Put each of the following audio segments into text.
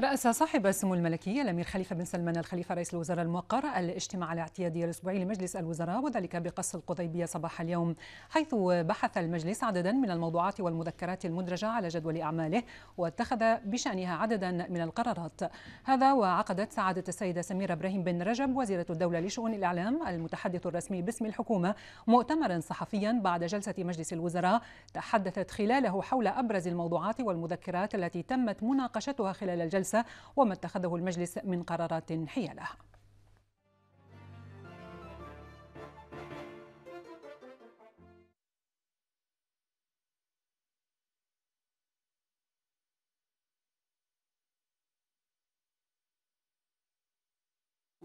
رأس صاحب السمو الملكي الأمير خليفة بن سلمان الخليفة رئيس الوزراء الموقر الاجتماع الاعتيادي الأسبوعي لمجلس الوزراء وذلك بقصر القضيبية صباح اليوم حيث بحث المجلس عددا من الموضوعات والمذكرات المدرجة على جدول أعماله واتخذ بشأنها عددا من القرارات هذا وعقدت سعادة السيدة سميرة إبراهيم بن رجب وزيرة الدولة لشؤون الإعلام المتحدث الرسمي باسم الحكومة مؤتمرا صحفيا بعد جلسة مجلس الوزراء تحدثت خلاله حول أبرز الموضوعات والمذكرات التي تمت مناقشتها خلال الجلسة الجلسة وما اتخذه المجلس من قرارات حيالها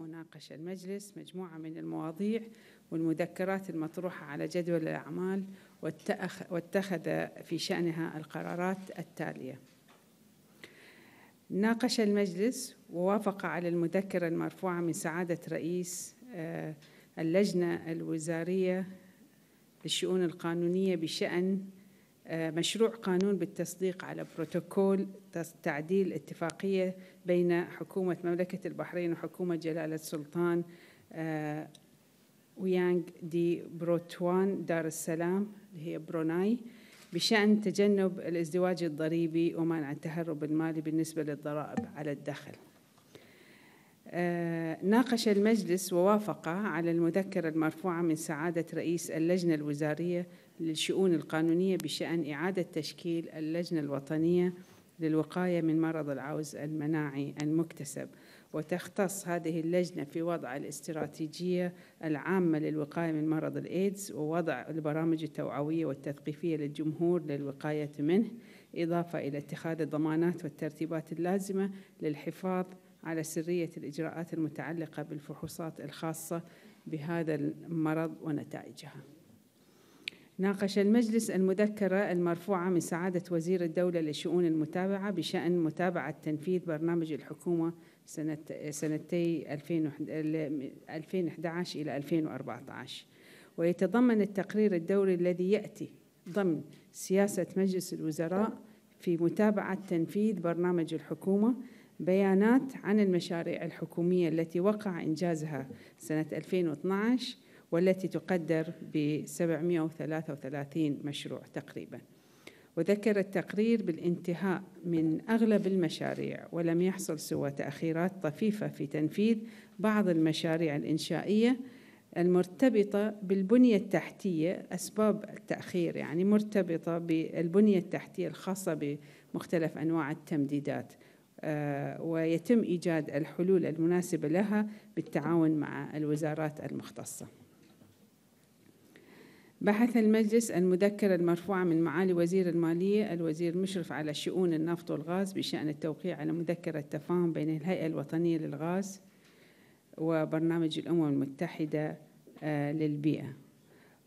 ناقش المجلس مجموعة من المواضيع والمذكرات المطروحة على جدول الأعمال واتخذ في شأنها القرارات التالية ناقش المجلس ووافق على المذكرة المرفوعة من سعادة رئيس آه، اللجنة الوزارية للشؤون القانونية بشأن آه، مشروع قانون بالتصديق على بروتوكول تعديل اتفاقية بين حكومة مملكة البحرين وحكومة جلالة سلطان آه، ويانغ دي بروتوان دار السلام اللي هي بروناي بشأن تجنب الازدواج الضريبي ومنع التهرب المالي بالنسبة للضرائب على الدخل آه، ناقش المجلس ووافق على المذكرة المرفوعة من سعادة رئيس اللجنة الوزارية للشؤون القانونية بشأن إعادة تشكيل اللجنة الوطنية للوقاية من مرض العوز المناعي المكتسب وتختص هذه اللجنة في وضع الاستراتيجية العامة للوقاية من مرض الإيدز ووضع البرامج التوعوية والتثقيفية للجمهور للوقاية منه إضافة إلى اتخاذ الضمانات والترتيبات اللازمة للحفاظ على سرية الإجراءات المتعلقة بالفحوصات الخاصة بهذا المرض ونتائجها ناقش المجلس المذكرة المرفوعة من سعادة وزير الدولة لشؤون المتابعة بشأن متابعة تنفيذ برنامج الحكومة سنة سنتي 2011 إلى 2014 ويتضمن التقرير الدوري الذي يأتي ضمن سياسة مجلس الوزراء في متابعة تنفيذ برنامج الحكومة بيانات عن المشاريع الحكومية التي وقع إنجازها سنة 2012 والتي تقدر ب 733 مشروع تقريبا وذكر التقرير بالانتهاء من اغلب المشاريع ولم يحصل سوى تاخيرات طفيفه في تنفيذ بعض المشاريع الانشائيه المرتبطه بالبنيه التحتيه اسباب التاخير يعني مرتبطه بالبنيه التحتيه الخاصه بمختلف انواع التمديدات آه، ويتم ايجاد الحلول المناسبه لها بالتعاون مع الوزارات المختصه بحث المجلس المذكرة المرفوعة من معالي وزير المالية الوزير مشرف على شؤون النفط والغاز بشأن التوقيع على مذكرة تفاهم بين الهيئة الوطنية للغاز وبرنامج الأمم المتحدة آه، للبيئة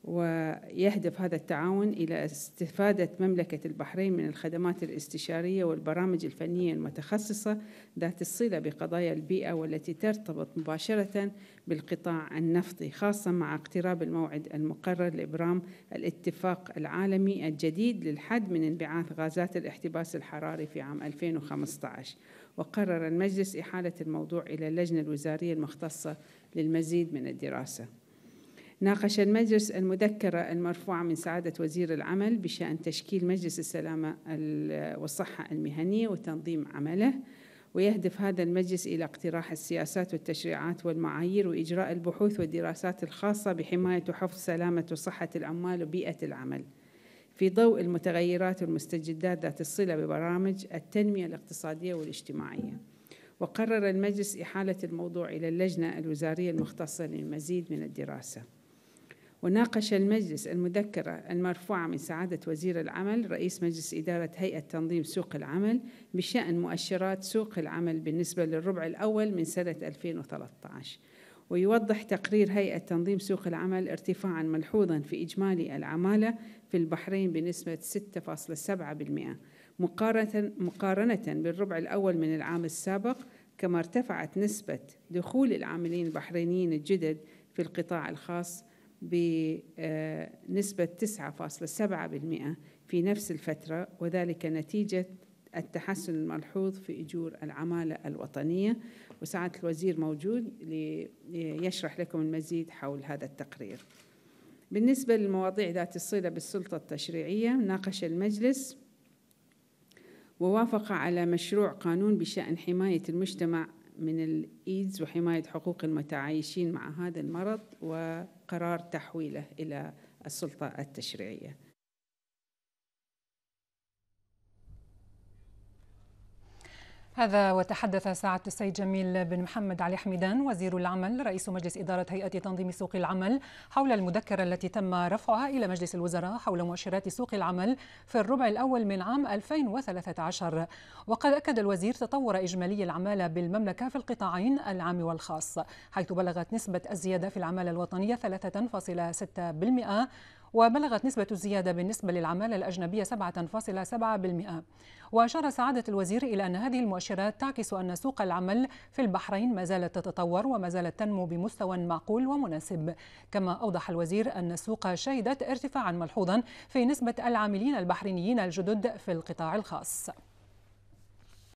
ويهدف هذا التعاون إلى استفادة مملكة البحرين من الخدمات الاستشارية والبرامج الفنية المتخصصة ذات الصلة بقضايا البيئة والتي ترتبط مباشرة بالقطاع النفطي خاصة مع اقتراب الموعد المقرر لإبرام الاتفاق العالمي الجديد للحد من انبعاث غازات الاحتباس الحراري في عام 2015 وقرر المجلس إحالة الموضوع إلى اللجنة الوزارية المختصة للمزيد من الدراسة ناقش المجلس المذكرة المرفوعة من سعادة وزير العمل بشأن تشكيل مجلس السلامة والصحة المهنية وتنظيم عمله ويهدف هذا المجلس إلى اقتراح السياسات والتشريعات والمعايير وإجراء البحوث والدراسات الخاصة بحماية وحفظ سلامة وصحة العمال وبيئة العمل في ضوء المتغيرات والمستجدات ذات الصلة ببرامج التنمية الاقتصادية والاجتماعية وقرر المجلس إحالة الموضوع إلى اللجنة الوزارية المختصة للمزيد من الدراسة وناقش المجلس المذكرة المرفوعة من سعادة وزير العمل رئيس مجلس إدارة هيئة تنظيم سوق العمل بشأن مؤشرات سوق العمل بالنسبة للربع الأول من سنة 2013 ويوضح تقرير هيئة تنظيم سوق العمل ارتفاعا ملحوظا في إجمالي العمالة في البحرين بنسبة 6.7% مقارنة, مقارنة بالربع الأول من العام السابق كما ارتفعت نسبة دخول العاملين البحرينيين الجدد في القطاع الخاص بنسبة 9.7% في نفس الفترة وذلك نتيجة التحسن الملحوظ في أجور العمالة الوطنية وسعادة الوزير موجود ليشرح لكم المزيد حول هذا التقرير بالنسبة للمواضيع ذات الصلة بالسلطة التشريعية ناقش المجلس ووافق على مشروع قانون بشأن حماية المجتمع من الإيدز وحماية حقوق المتعايشين مع هذا المرض وقرار تحويله إلى السلطة التشريعية هذا وتحدث سعادة السيد جميل بن محمد علي حميدان وزير العمل رئيس مجلس إدارة هيئة تنظيم سوق العمل حول المذكرة التي تم رفعها إلى مجلس الوزراء حول مؤشرات سوق العمل في الربع الأول من عام 2013 وقد أكد الوزير تطور إجمالي العمالة بالمملكة في القطاعين العام والخاص حيث بلغت نسبة الزيادة في العمالة الوطنية 3.6% وبلغت نسبة الزيادة بالنسبة للعمالة الأجنبية 7.7% وأشار سعادة الوزير إلى أن هذه المؤشرات تعكس أن سوق العمل في البحرين ما زالت تتطور وما زالت تنمو بمستوى معقول ومناسب كما أوضح الوزير أن السوق شهدت ارتفاعا ملحوظا في نسبة العاملين البحرينيين الجدد في القطاع الخاص